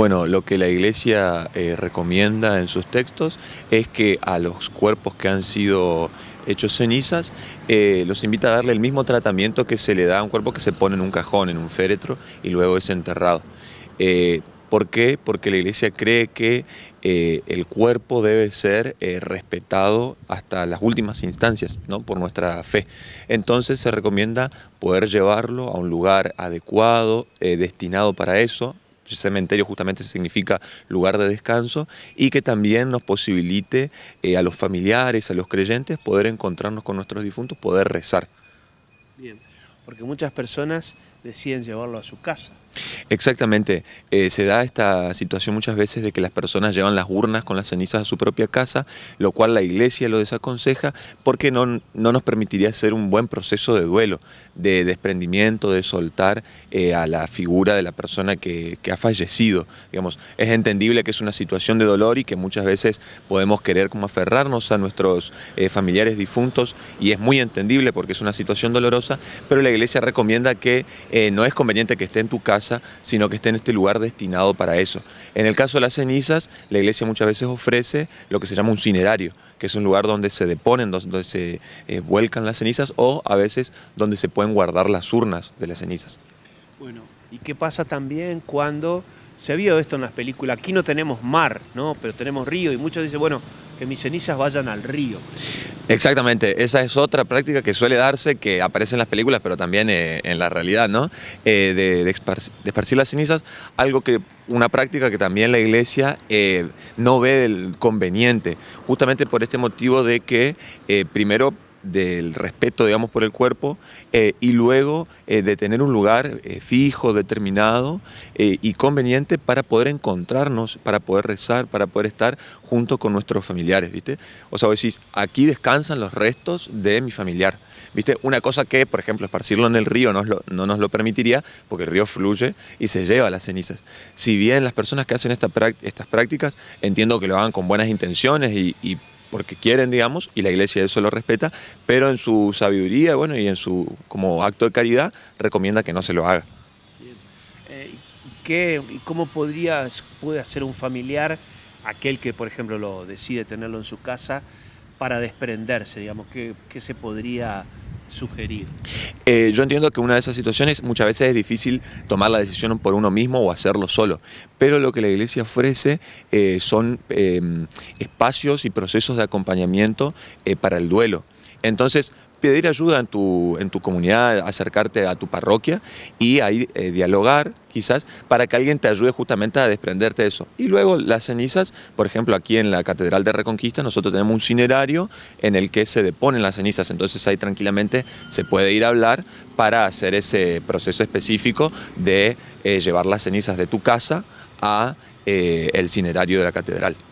Bueno, lo que la Iglesia eh, recomienda en sus textos es que a los cuerpos que han sido hechos cenizas, eh, los invita a darle el mismo tratamiento que se le da a un cuerpo que se pone en un cajón, en un féretro, y luego es enterrado. Eh, ¿Por qué? Porque la Iglesia cree que el cuerpo debe ser respetado hasta las últimas instancias, ¿no? Por nuestra fe. Entonces se recomienda poder llevarlo a un lugar adecuado, destinado para eso, cementerio justamente significa lugar de descanso, y que también nos posibilite eh, a los familiares, a los creyentes, poder encontrarnos con nuestros difuntos, poder rezar. Bien, porque muchas personas deciden llevarlo a su casa. Exactamente. Eh, se da esta situación muchas veces de que las personas llevan las urnas con las cenizas a su propia casa, lo cual la iglesia lo desaconseja porque no, no nos permitiría hacer un buen proceso de duelo, de desprendimiento, de soltar eh, a la figura de la persona que, ha fallecido. Digamos, es entendible que es una situación de dolor y que muchas veces podemos querer como aferrarnos a nuestros eh, familiares difuntos y es muy entendible porque es una situación dolorosa, pero la iglesia recomienda que eh, no es conveniente que esté en tu casa, sino que esté en este lugar destinado para eso. En el caso de las cenizas, la iglesia muchas veces ofrece lo que se llama un cinerario, que es un lugar donde se deponen, donde se eh, vuelcan las cenizas o a veces donde se pueden guardar las urnas de las cenizas. Bueno, ¿y qué pasa también cuando se ha esto en las películas? Aquí no tenemos mar, ¿no? Pero tenemos río y muchos dicen, bueno, que mis cenizas vayan al río. Exactamente, esa es otra práctica que suele darse, que aparece en las películas, pero también eh, en la realidad, ¿no? Eh, de, esparcir, las cenizas, algo que, una práctica que también la iglesia eh, no ve conveniente, justamente por este motivo de que primero del respeto, digamos, por el cuerpo eh, y luego eh, de tener un lugar eh, fijo, determinado y conveniente para poder encontrarnos, para poder rezar, para poder estar junto con nuestros familiares, ¿viste? O sea, vos decís, aquí descansan los restos de mi familiar, ¿viste? Una cosa que, por ejemplo, esparcirlo en el río no, nos lo permitiría porque el río fluye y se lleva las cenizas. Si bien las personas que hacen esta, estas prácticas entiendo que lo hagan con buenas intenciones y, y porque quieren, digamos, y la iglesia eso lo respeta, pero en su sabiduría, bueno, y en su como acto de caridad, recomienda que no se lo haga. Eh, ¿Qué, ¿Cómo podría, puede hacer un familiar, aquel que, por ejemplo, lo decide tenerlo en su casa, para desprenderse, digamos, qué, qué se podría sugerir? Eh, yo entiendo que una de esas situaciones muchas veces es difícil tomar la decisión por uno mismo o hacerlo solo, pero lo que la iglesia ofrece eh, son eh, espacios y procesos de acompañamiento para el duelo. Entonces, pedir ayuda en tu, en tu comunidad, acercarte a tu parroquia y ahí eh, dialogar quizás para que alguien te ayude justamente a desprenderte de eso. Y luego las cenizas, por ejemplo, aquí en la Catedral de Reconquista nosotros tenemos un cinerario en el que se deponen las cenizas, entonces ahí tranquilamente se puede ir a hablar para hacer ese proceso específico de eh, llevar las cenizas de tu casa a eh, el cinerario de la catedral.